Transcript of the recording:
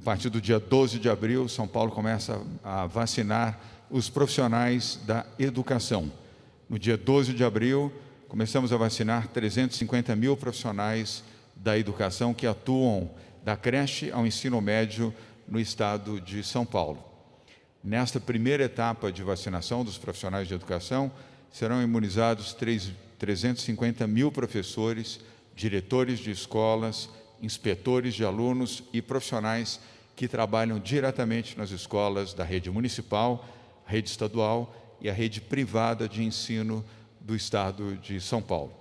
A partir do dia 12 de abril, São Paulo começa a vacinar os profissionais da educação. No dia 12 de abril, começamos a vacinar 350 mil profissionais da educação que atuam da creche ao ensino médio no estado de São Paulo. Nesta primeira etapa de vacinação dos profissionais de educação, serão imunizados 3, 350 mil professores, diretores de escolas, inspetores de alunos e profissionais que trabalham diretamente nas escolas da rede municipal, rede estadual e a rede privada de ensino do estado de São Paulo.